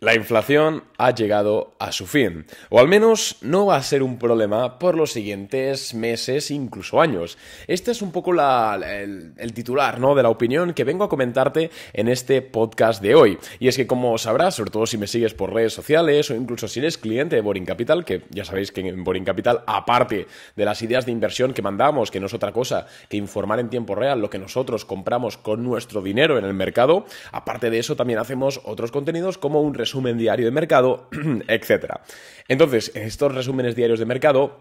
La inflación ha llegado a su fin, o al menos no va a ser un problema por los siguientes meses, incluso años. Este es un poco el, titular ¿no? de la opinión que vengo a comentarte en este podcast de hoy. Y es que, como sabrás, sobre todo si me sigues por redes sociales o incluso si eres cliente de Boring Capital, que ya sabéis que en Boring Capital, aparte de las ideas de inversión que mandamos, que no es otra cosa que informar en tiempo real lo que nosotros compramos con nuestro dinero en el mercado, aparte de eso también hacemos otros contenidos como un resumen resumen diario de mercado, etc. Entonces, estos resúmenes diarios de mercado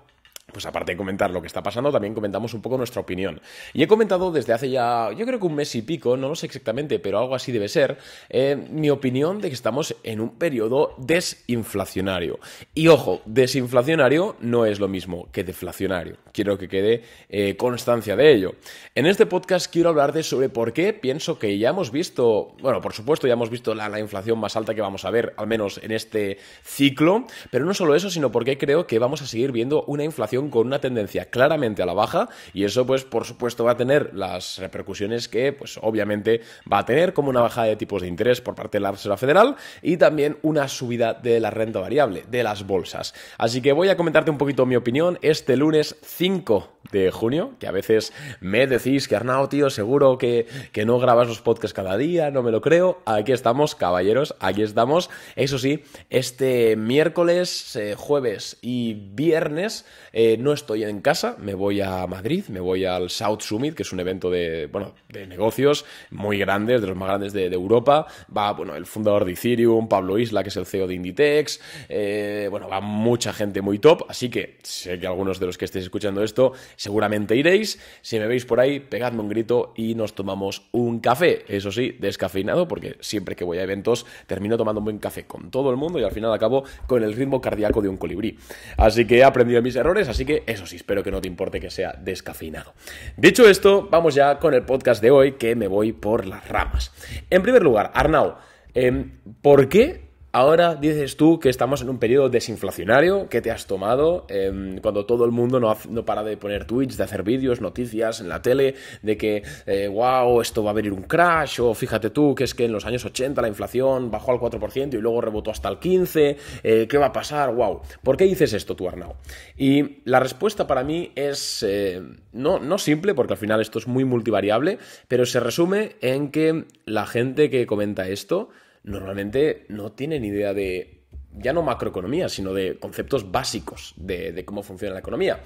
pues aparte de comentar lo que está pasando, también comentamos un poco nuestra opinión. Y he comentado desde hace ya, yo creo que un mes y pico, no lo sé exactamente, pero algo así debe ser, eh, mi opinión de que estamos en un periodo desinflacionario. Y ojo, desinflacionario no es lo mismo que deflacionario. Quiero que quede eh, constancia de ello. En este podcast quiero hablar de sobre por qué pienso que ya hemos visto, bueno, por supuesto ya hemos visto la, la inflación más alta que vamos a ver, al menos en este ciclo, pero no solo eso, sino por qué creo que vamos a seguir viendo una inflación con una tendencia claramente a la baja y eso pues por supuesto va a tener las repercusiones que pues obviamente va a tener como una bajada de tipos de interés por parte de la Reserva Federal y también una subida de la renta variable, de las bolsas. Así que voy a comentarte un poquito mi opinión este lunes 5 de junio, que a veces me decís que Arnau, tío, seguro que, no grabas los podcasts cada día, no me lo creo. Aquí estamos, caballeros, aquí estamos. Eso sí, este miércoles, eh, jueves y viernes... Eh, no estoy en casa, me voy a Madrid, me voy al South Summit, que es un evento de, bueno, de negocios muy grandes, de los más grandes de, Europa. Va, bueno, el fundador de Ethereum, Pablo Isla, que es el CEO de Inditex. Eh, bueno, va mucha gente muy top, así que sé que algunos de los que estéis escuchando esto seguramente iréis. Si me veis por ahí, pegadme un grito y nos tomamos un café. Eso sí, descafeinado, porque siempre que voy a eventos termino tomando un buen café con todo el mundo y al final acabo con el ritmo cardíaco de un colibrí. Así que he aprendido mis errores, así que eso sí, espero que no te importe que sea descafeinado. Dicho esto, vamos ya con el podcast de hoy que me voy por las ramas. En primer lugar, Arnau, em, ¿por qué Ahora dices tú que estamos en un periodo desinflacionario, que te has tomado, em, cuando todo el mundo no, para de poner tweets, de hacer vídeos, noticias en la tele, de que, wow, eh, esto va a venir un crash, o fíjate tú que es que en los años 80 la inflación bajó al 4% y luego rebotó hasta el 15%, eh, ¿qué va a pasar? Wow. ¿Por qué dices esto tú, Arnau? Y la respuesta para mí es eh, no, no simple, porque al final esto es muy multivariable, pero se resume en que la gente que comenta esto, normalmente no tienen idea de, ya no macroeconomía, sino de conceptos básicos de, cómo funciona la economía.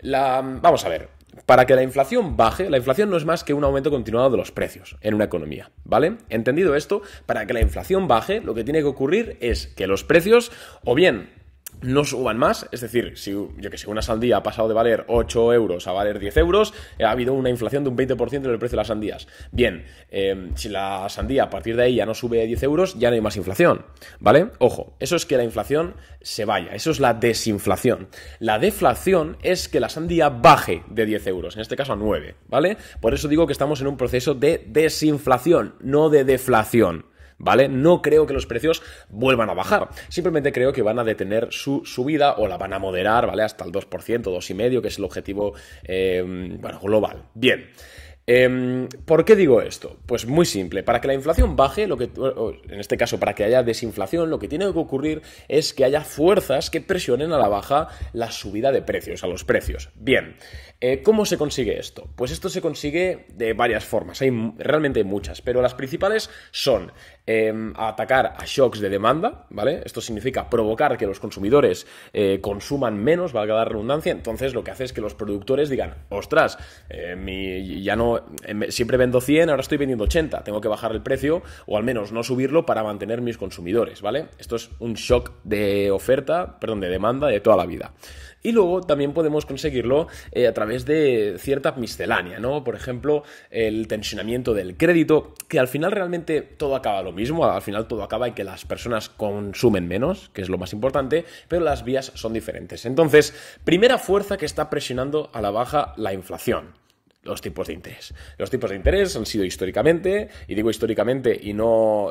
La, vamos a ver, para que la inflación baje, la inflación no es más que un aumento continuado de los precios en una economía, ¿vale? Entendido esto, para que la inflación baje, lo que tiene que ocurrir es que los precios o bien no suban más, es decir, si yo que una sandía ha pasado de valer 8 euros a valer 10 euros, eh, ha habido una inflación de un 20% en el precio de las sandías. Bien, eh, si la sandía a partir de ahí ya no sube de 10 euros, ya no hay más inflación, ¿vale? Ojo, eso es que la inflación se vaya, eso es la desinflación. La deflación es que la sandía baje de 10 euros, en este caso a 9, ¿vale? Por eso digo que estamos en un proceso de desinflación, no de deflación. ¿vale? No creo que los precios vuelvan a bajar, simplemente creo que van a detener su subida o la van a moderar, ¿vale? Hasta el 2%, 2,5%, que es el objetivo, eh, global. Bien. Em, ¿Por qué digo esto? Pues muy simple, para que la inflación baje, lo que, en este caso para que haya desinflación, lo que tiene que ocurrir es que haya fuerzas que presionen a la baja la subida de precios, a los precios. Bien, eh, ¿cómo se consigue esto? Pues esto se consigue de varias formas, hay, realmente muchas, pero las principales son Em, atacar a shocks de demanda, ¿vale? Esto significa provocar que los consumidores eh, consuman menos, valga la redundancia, entonces lo que hace es que los productores digan, ostras, eh, ya no, eh, siempre vendo 100, ahora estoy vendiendo 80, tengo que bajar el precio o al menos no subirlo para mantener mis consumidores, ¿vale? Esto es un shock de oferta, perdón, de demanda de toda la vida. Y luego también podemos conseguirlo eh, a través de cierta miscelánea, ¿no? Por ejemplo, el tensionamiento del crédito, que al final realmente todo acaba lo mismo, al final todo acaba en que las personas consumen menos, que es lo más importante, pero las vías son diferentes. Entonces, primera fuerza que está presionando a la baja la inflación los tipos de interés. Los tipos de interés han sido históricamente, y digo históricamente y no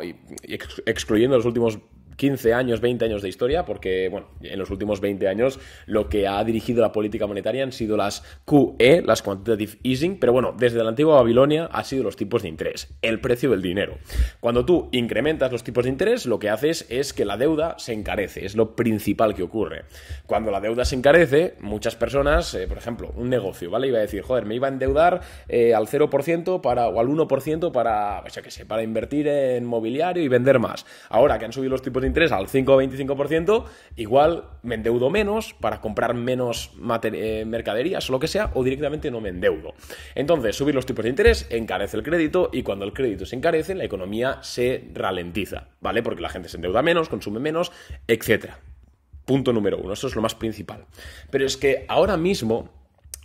excluyendo los últimos 15 años, 20 años de historia, porque bueno, en los últimos 20 años lo que ha dirigido la política monetaria han sido las QE, las Quantitative Easing, pero bueno, desde la antigua Babilonia ha sido los tipos de interés, el precio del dinero. Cuando tú incrementas los tipos de interés, lo que haces es que la deuda se encarece, es lo principal que ocurre. Cuando la deuda se encarece, muchas personas, eh, por ejemplo, un negocio, ¿vale? Iba a decir, joder, me iba a endeudar eh, al 0% para, o al 1% para, pues que sé, para invertir en mobiliario y vender más. Ahora que han subido los tipos de interés al 5 o 25%, igual me endeudo menos para comprar menos eh, mercaderías o lo que sea, o directamente no me endeudo. Entonces, subir los tipos de interés encarece el crédito y cuando el crédito se encarece, la economía se ralentiza, ¿vale? Porque la gente se endeuda menos, consume menos, etc. Punto número uno, eso es lo más principal. Pero es que ahora mismo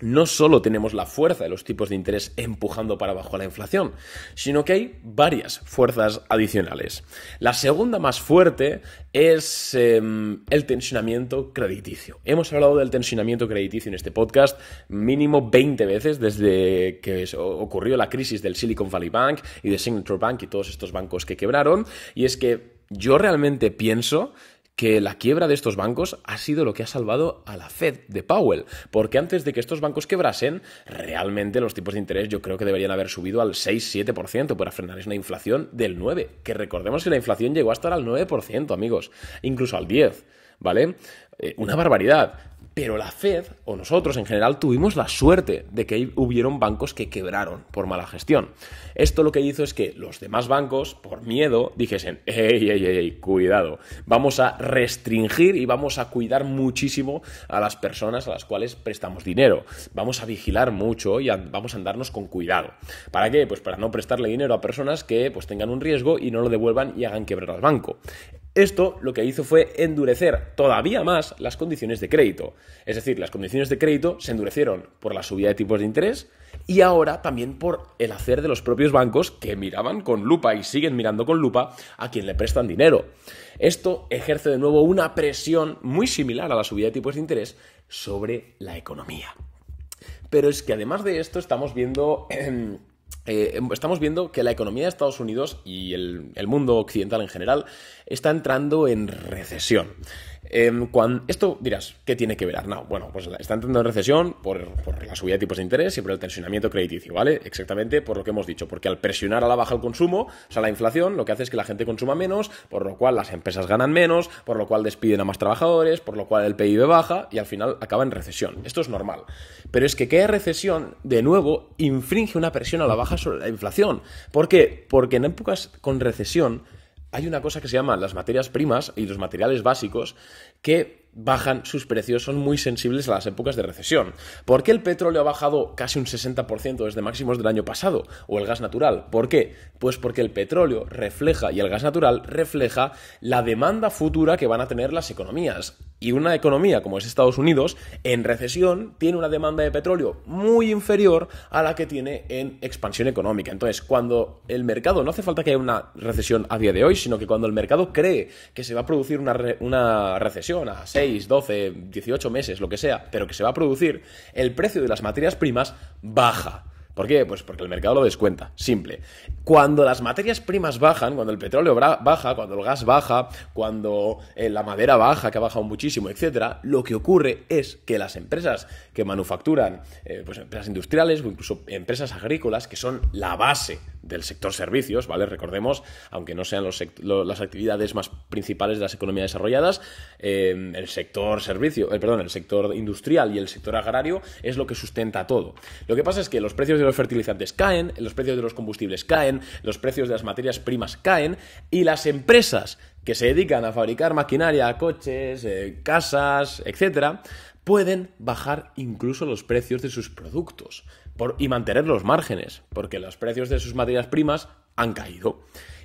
no solo tenemos la fuerza de los tipos de interés empujando para abajo a la inflación, sino que hay varias fuerzas adicionales. La segunda más fuerte es em, el tensionamiento crediticio. Hemos hablado del tensionamiento crediticio en este podcast mínimo 20 veces desde que ocurrió la crisis del Silicon Valley Bank y de Signature Bank y todos estos bancos que quebraron, y es que yo realmente pienso que la quiebra de estos bancos ha sido lo que ha salvado a la Fed de Powell, porque antes de que estos bancos quebrasen, realmente los tipos de interés yo creo que deberían haber subido al 6-7% para frenar una inflación del 9%, que recordemos que la inflación llegó a estar al 9%, amigos, incluso al 10%, ¿vale? Eh, una barbaridad. Pero la Fed, o nosotros en general, tuvimos la suerte de que hubieron bancos que quebraron por mala gestión. Esto lo que hizo es que los demás bancos, por miedo, dijesen, ey, ey, ey, cuidado, vamos a restringir y vamos a cuidar muchísimo a las personas a las cuales prestamos dinero. Vamos a vigilar mucho y vamos a andarnos con cuidado. ¿Para qué? Pues para no prestarle dinero a personas que pues, tengan un riesgo y no lo devuelvan y hagan quebrar al banco. Esto lo que hizo fue endurecer todavía más las condiciones de crédito. Es decir, las condiciones de crédito se endurecieron por la subida de tipos de interés y ahora también por el hacer de los propios bancos que miraban con lupa y siguen mirando con lupa a quien le prestan dinero. Esto ejerce de nuevo una presión muy similar a la subida de tipos de interés sobre la economía. Pero es que además de esto estamos viendo... Em, eh, estamos viendo que la economía de Estados Unidos y el mundo occidental en general está entrando en recesión. Em, esto dirás, ¿qué tiene que ver no Bueno, pues está entrando en recesión por, la subida de tipos de interés y por el tensionamiento crediticio, ¿vale? Exactamente por lo que hemos dicho, porque al presionar a la baja el consumo, o sea, la inflación, lo que hace es que la gente consuma menos, por lo cual las empresas ganan menos, por lo cual despiden a más trabajadores, por lo cual el PIB baja y al final acaba en recesión. Esto es normal. Pero es que cada recesión, de nuevo, infringe una presión a la baja sobre la inflación. ¿Por qué? Porque en épocas con recesión, hay una cosa que se llama las materias primas y los materiales básicos que bajan sus precios, son muy sensibles a las épocas de recesión. ¿Por qué el petróleo ha bajado casi un 60% desde máximos del año pasado? ¿O el gas natural? ¿Por qué? Pues porque el petróleo refleja y el gas natural refleja la demanda futura que van a tener las economías. Y una economía como es Estados Unidos, en recesión, tiene una demanda de petróleo muy inferior a la que tiene en expansión económica. Entonces, cuando el mercado, no hace falta que haya una recesión a día de hoy, sino que cuando el mercado cree que se va a producir una, una recesión a 12, 18 meses, lo que sea, pero que se va a producir, el precio de las materias primas baja. ¿Por qué? Pues porque el mercado lo descuenta. Simple. Cuando las materias primas bajan, cuando el petróleo baja, cuando el gas baja, cuando eh, la madera baja, que ha bajado muchísimo, etc., lo que ocurre es que las empresas que manufacturan, eh, pues empresas industriales o incluso empresas agrícolas, que son la base del sector servicios, ¿vale? Recordemos, aunque no sean los las actividades más principales de las economías desarrolladas, em, el sector servicio, eh, perdón, el sector industrial y el sector agrario es lo que sustenta todo. Lo que pasa es que los precios los fertilizantes caen, los precios de los combustibles caen, los precios de las materias primas caen y las empresas que se dedican a fabricar maquinaria, coches, eh, casas, etcétera, pueden bajar incluso los precios de sus productos y mantener los márgenes, porque los precios de sus materias primas han caído.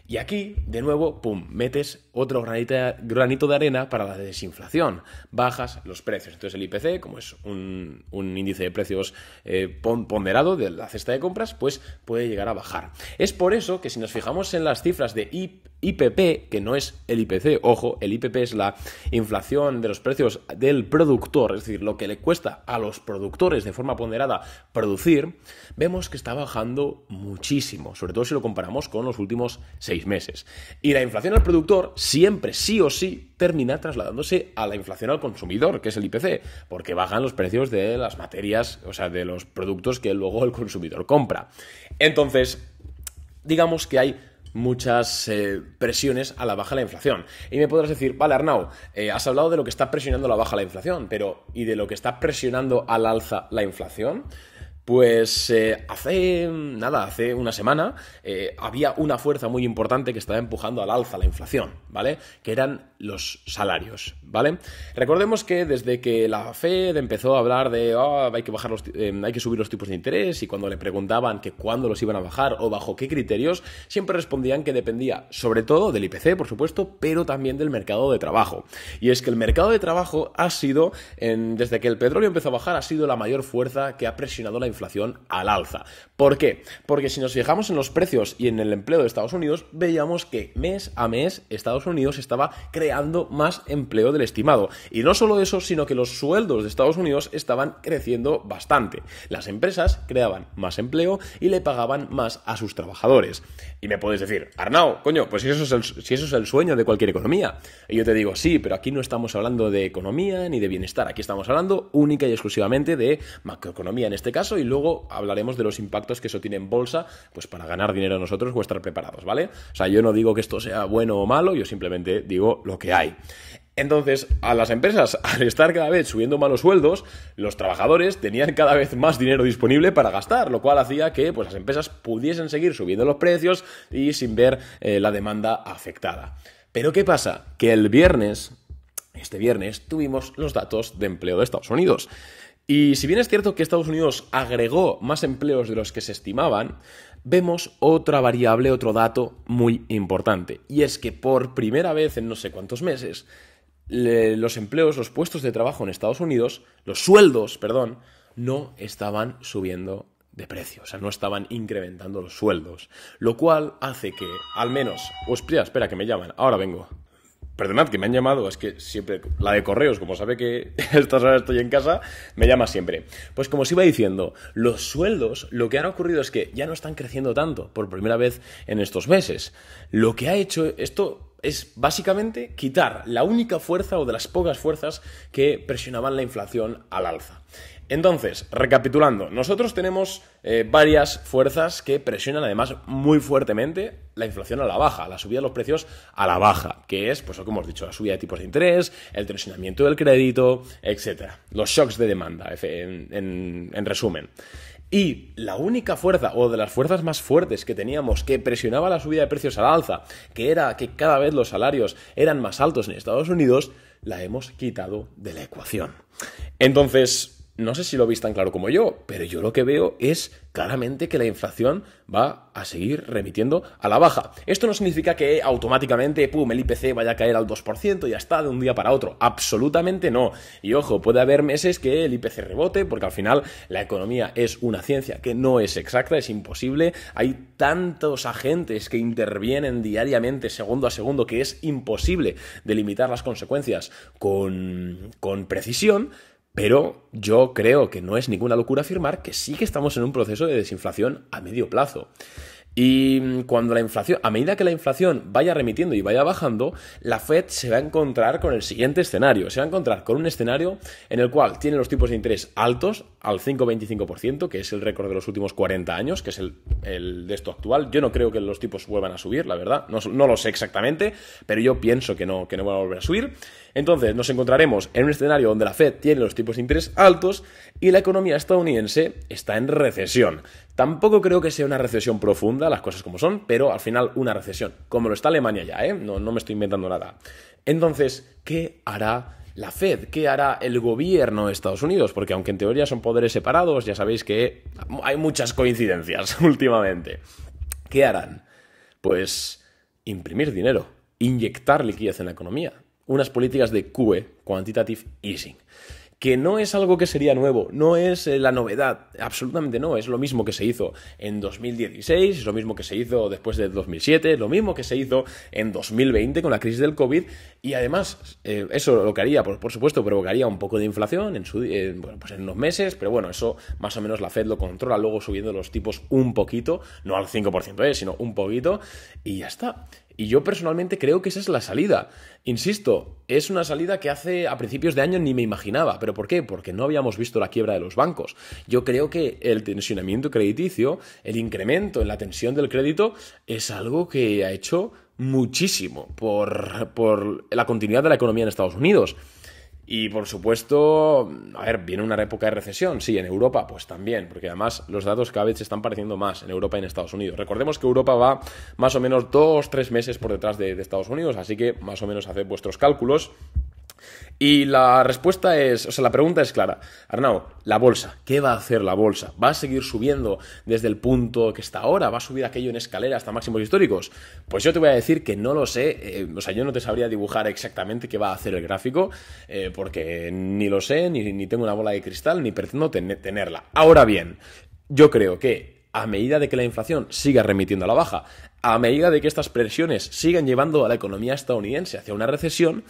Y aquí, de nuevo, pum, metes otro granito de arena para la desinflación. Bajas los precios. Entonces el IPC, como es un, índice de precios eh, ponderado de la cesta de compras, pues puede llegar a bajar. Es por eso que si nos fijamos en las cifras de IPP, que no es el IPC, ojo, el IPP es la inflación de los precios del productor, es decir, lo que le cuesta a los productores de forma ponderada producir, vemos que está bajando muchísimo, sobre todo si lo comparamos con los últimos seis meses. Y la inflación al productor siempre, sí o sí, termina trasladándose a la inflación al consumidor, que es el IPC, porque bajan los precios de las materias, o sea, de los productos que luego el consumidor compra. Entonces, digamos que hay muchas eh, presiones a la baja la inflación. Y me podrás decir, vale, Arnau, eh, has hablado de lo que está presionando la baja la inflación, pero ¿y de lo que está presionando al alza la inflación? Pues eh, hace, nada, hace una semana eh, había una fuerza muy importante que estaba empujando al alza la inflación, ¿vale? Que eran los salarios, ¿vale? Recordemos que desde que la Fed empezó a hablar de ah, hay que bajar los, eh, hay que subir los tipos de interés y cuando le preguntaban que cuándo los iban a bajar o bajo qué criterios, siempre respondían que dependía sobre todo del IPC, por supuesto, pero también del mercado de trabajo. Y es que el mercado de trabajo ha sido desde que el petróleo empezó a bajar ha sido la mayor fuerza que ha presionado la inflación al alza. ¿Por qué? Porque si nos fijamos en los precios y en el empleo de Estados Unidos, veíamos que mes a mes Estados Unidos estaba creciendo creando más empleo del estimado. Y no solo eso, sino que los sueldos de Estados Unidos estaban creciendo bastante. Las empresas creaban más empleo y le pagaban más a sus trabajadores. Y me puedes decir, Arnau, coño, pues si eso es el, sueño de cualquier economía. Y yo te digo, sí, pero aquí no estamos hablando de economía ni de bienestar, aquí estamos hablando única y exclusivamente de macroeconomía en este caso y luego hablaremos de los impactos que eso tiene en bolsa, pues para ganar dinero nosotros o estar preparados, ¿vale? O sea, yo no digo que esto sea bueno o malo, yo simplemente digo lo que hay. Entonces, a las empresas, al estar cada vez subiendo malos sueldos, los trabajadores tenían cada vez más dinero disponible para gastar, lo cual hacía que pues, las empresas pudiesen seguir subiendo los precios y sin ver eh, la demanda afectada. Pero ¿qué pasa? Que el viernes, este viernes, tuvimos los datos de empleo de Estados Unidos. Y si bien es cierto que Estados Unidos agregó más empleos de los que se estimaban, vemos otra variable, otro dato muy importante. Y es que por primera vez en no sé cuántos meses, los empleos, los puestos de trabajo en Estados Unidos, los sueldos, perdón, no estaban subiendo de precio, o sea, no estaban incrementando los sueldos, lo cual hace que, al menos, espera, espera que me llaman, ahora vengo perdonad que me han llamado, es que siempre, la de correos, como sabe que estas horas estoy en casa, me llama siempre. Pues como os iba diciendo, los sueldos, lo que han ocurrido es que ya no están creciendo tanto por primera vez en estos meses. Lo que ha hecho esto es básicamente quitar la única fuerza o de las pocas fuerzas que presionaban la inflación al alza. Entonces, recapitulando, nosotros tenemos eh, varias fuerzas que presionan además muy fuertemente la inflación a la baja, la subida de los precios a la baja, que es, pues lo que hemos dicho, la subida de tipos de interés, el tensionamiento del crédito, etc. Los shocks de demanda, en, resumen. Y la única fuerza, o de las fuerzas más fuertes que teníamos, que presionaba la subida de precios a la alza, que era que cada vez los salarios eran más altos en Estados Unidos, la hemos quitado de la ecuación. Entonces, no sé si lo veis tan claro como yo, pero yo lo que veo es claramente que la inflación va a seguir remitiendo a la baja. Esto no significa que automáticamente, pum, el IPC vaya a caer al 2% y ya está de un día para otro. Absolutamente no. Y ojo, puede haber meses que el IPC rebote, porque al final la economía es una ciencia que no es exacta, es imposible. Hay tantos agentes que intervienen diariamente, segundo a segundo, que es imposible delimitar las consecuencias con, con precisión. Pero yo creo que no es ninguna locura afirmar que sí que estamos en un proceso de desinflación a medio plazo. Y mm, cuando la inflación, a medida que la inflación vaya remitiendo y vaya bajando, la Fed se va a encontrar con el siguiente escenario. Se va a encontrar con un escenario en el cual tiene los tipos de interés altos, al 5,25%, que es el récord de los últimos 40 años, que es el, de esto actual. Yo no creo que los tipos vuelvan a subir, la verdad. No, lo sé exactamente, pero yo pienso que no, que no van a volver a subir. Entonces nos encontraremos en un escenario donde la Fed tiene los tipos de interés altos y la economía estadounidense está en recesión. Tampoco creo que sea una recesión profunda, las cosas como son, pero al final una recesión, como lo está Alemania ya, ¿eh? no, no me estoy inventando nada. Entonces, ¿qué hará la Fed, qué hará el gobierno de Estados Unidos, porque aunque en teoría son poderes separados, ya sabéis que hay muchas coincidencias últimamente. ¿Qué harán? Pues imprimir dinero, inyectar liquidez en la economía, unas políticas de QE, quantitative easing que no es algo que sería nuevo, no es eh, la novedad, absolutamente no, es lo mismo que se hizo en 2016, es lo mismo que se hizo después de 2007, es lo mismo que se hizo en 2020 con la crisis del COVID y además eh, eso lo que haría, por, por, supuesto, provocaría un poco de inflación en, eh, pues en unos meses, pero bueno, eso más o menos la Fed lo controla luego subiendo los tipos un poquito, no al 5%, sino un poquito y ya está. Y yo personalmente creo que esa es la salida. Insisto, es una salida que hace a principios de año ni me imaginaba. ¿Pero por qué? Porque no habíamos visto la quiebra de los bancos. Yo creo que el tensionamiento crediticio, el incremento en la tensión del crédito, es algo que ha hecho muchísimo por, por la continuidad de la economía en Estados Unidos. Y por supuesto, a ver, viene una época de recesión, sí, en Europa pues también, porque además los datos cada vez se están pareciendo más en Europa y en Estados Unidos. Recordemos que Europa va más o menos dos, tres meses por detrás de, de Estados Unidos, así que más o menos haced vuestros cálculos. Y la respuesta es, o sea, la pregunta es clara. Arnau, la bolsa, ¿qué va a hacer la bolsa? ¿Va a seguir subiendo desde el punto que está ahora? ¿Va a subir aquello en escalera hasta máximos históricos? Pues yo te voy a decir que no lo sé, eh, o sea, yo no te sabría dibujar exactamente qué va a hacer el gráfico, eh, porque ni lo sé, ni, tengo una bola de cristal, ni pretendo tenerla. Ahora bien, yo creo que a medida de que la inflación siga remitiendo a la baja, a medida de que estas presiones sigan llevando a la economía estadounidense hacia una recesión,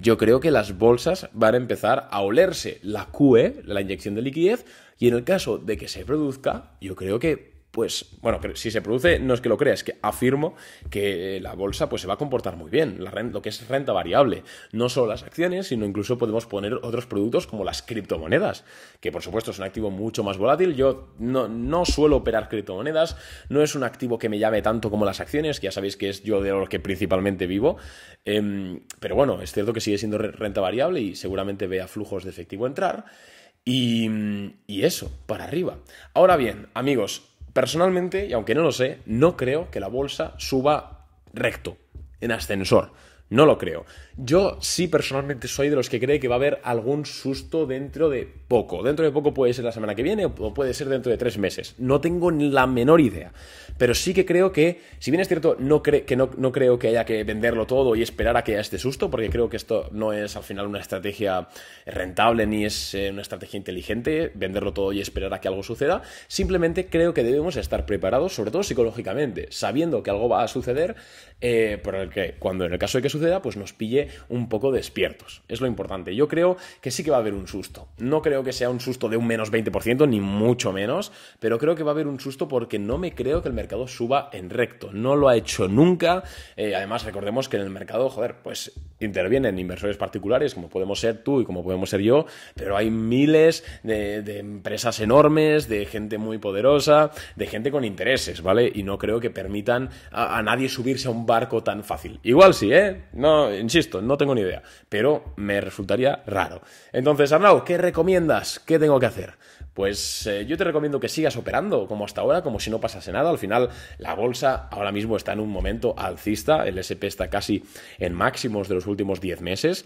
yo creo que las bolsas van a empezar a olerse la QE, la inyección de liquidez, y en el caso de que se produzca, yo creo que pues bueno, si se produce, no es que lo crea, es que afirmo que la bolsa pues se va a comportar muy bien, la lo que es renta variable, no solo las acciones, sino incluso podemos poner otros productos como las criptomonedas, que por supuesto es un activo mucho más volátil, yo no, no suelo operar criptomonedas, no es un activo que me llame tanto como las acciones, que ya sabéis que es yo de lo que principalmente vivo, em, pero bueno, es cierto que sigue siendo renta variable y seguramente vea flujos de efectivo entrar. y eso, para arriba. Ahora bien, amigos, personalmente, y aunque no lo sé, no creo que la bolsa suba recto, en ascensor. No lo creo. Yo sí personalmente soy de los que cree que va a haber algún susto dentro de poco. Dentro de poco puede ser la semana que viene o puede ser dentro de tres meses. No tengo la menor idea. Pero sí que creo que, si bien es cierto, no que no, creo que haya que venderlo todo y esperar a que haya este susto, porque creo que esto no es al final una estrategia rentable ni es eh, una estrategia inteligente, venderlo todo y esperar a que algo suceda. Simplemente creo que debemos estar preparados, sobre todo psicológicamente, sabiendo que algo va a suceder, eh, por el que cuando en el caso de que suceda, pues nos pille un poco despiertos. Es lo importante. Yo creo que sí que va a haber un susto. No creo que sea un susto de un menos 20%, ni mucho menos, pero creo que va a haber un susto porque no me creo que el mercado suba en recto. No lo ha hecho nunca. Eh, además, recordemos que en el mercado, joder, pues intervienen inversores particulares, como podemos ser tú y como podemos ser yo, pero hay miles de, empresas enormes, de gente muy poderosa, de gente con intereses, ¿vale? Y no creo que permitan a, a nadie subirse a un barco tan fácil. Igual sí, ¿eh? No, insisto, no tengo ni idea, pero me resultaría raro. Entonces, Arnau, ¿qué recomiendas? ¿Qué tengo que hacer? Pues eh, yo te recomiendo que sigas operando como hasta ahora, como si no pasase nada. Al final, la bolsa ahora mismo está en un momento alcista, el SP está casi en máximos de los últimos 10 meses.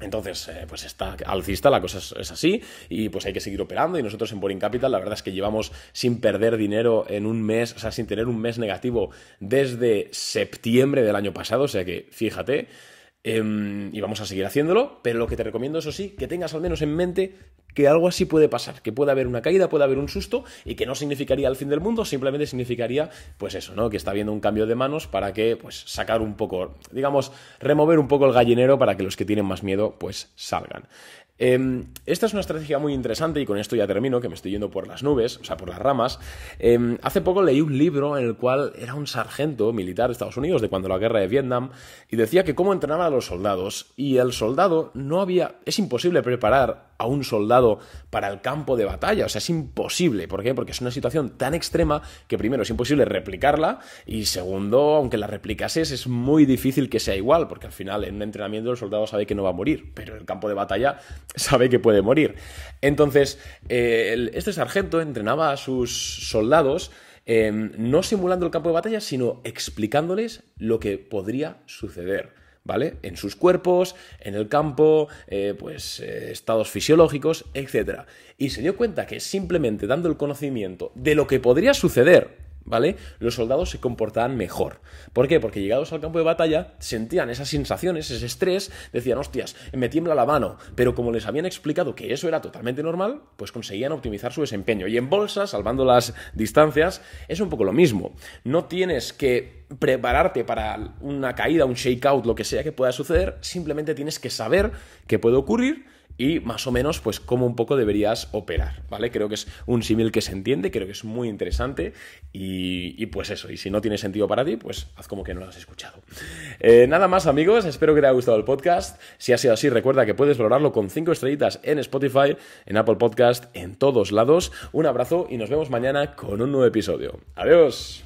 Entonces, eh, pues está alcista, la cosa es, así, y pues hay que seguir operando. Y nosotros en Boring Capital, la verdad es que llevamos sin perder dinero en un mes, o sea, sin tener un mes negativo desde septiembre del año pasado. O sea que, fíjate, em, y vamos a seguir haciéndolo, pero lo que te recomiendo, eso sí, que tengas al menos en mente que algo así puede pasar, que puede haber una caída, puede haber un susto y que no significaría el fin del mundo, simplemente significaría pues eso, ¿no? Que está habiendo un cambio de manos para que pues sacar un poco, digamos, remover un poco el gallinero para que los que tienen más miedo pues salgan. Em, esta es una estrategia muy interesante y con esto ya termino, que me estoy yendo por las nubes, o sea, por las ramas. Em, hace poco leí un libro en el cual era un sargento militar de Estados Unidos de cuando la guerra de Vietnam y decía que cómo entrenaban a los soldados y el soldado no había, es imposible preparar a un soldado para el campo de batalla. O sea, es imposible. ¿Por qué? Porque es una situación tan extrema que primero es imposible replicarla y segundo, aunque la replicases, es muy difícil que sea igual, porque al final en un entrenamiento el soldado sabe que no va a morir, pero en el campo de batalla sabe que puede morir. Entonces, eh, este sargento entrenaba a sus soldados. Eh, no simulando el campo de batalla, sino explicándoles lo que podría suceder. ¿vale? En sus cuerpos, en el campo, eh, pues eh, estados fisiológicos, etc. Y se dio cuenta que simplemente dando el conocimiento de lo que podría suceder ¿vale? Los soldados se comportaban mejor. ¿Por qué? Porque llegados al campo de batalla sentían esas sensaciones, ese estrés, decían, hostias, me tiembla la mano, pero como les habían explicado que eso era totalmente normal, pues conseguían optimizar su desempeño. Y en bolsa, salvando las distancias, es un poco lo mismo. No tienes que prepararte para una caída, un shakeout, lo que sea que pueda suceder, simplemente tienes que saber qué puede ocurrir y más o menos pues cómo un poco deberías operar, ¿vale? Creo que es un símil que se entiende, creo que es muy interesante y, pues eso, y si no tiene sentido para ti, pues haz como que no lo has escuchado. Eh, nada más amigos, espero que te haya gustado el podcast, si ha sido así recuerda que puedes valorarlo con 5 estrellitas en Spotify, en Apple Podcast, en todos lados. Un abrazo y nos vemos mañana con un nuevo episodio. Adiós.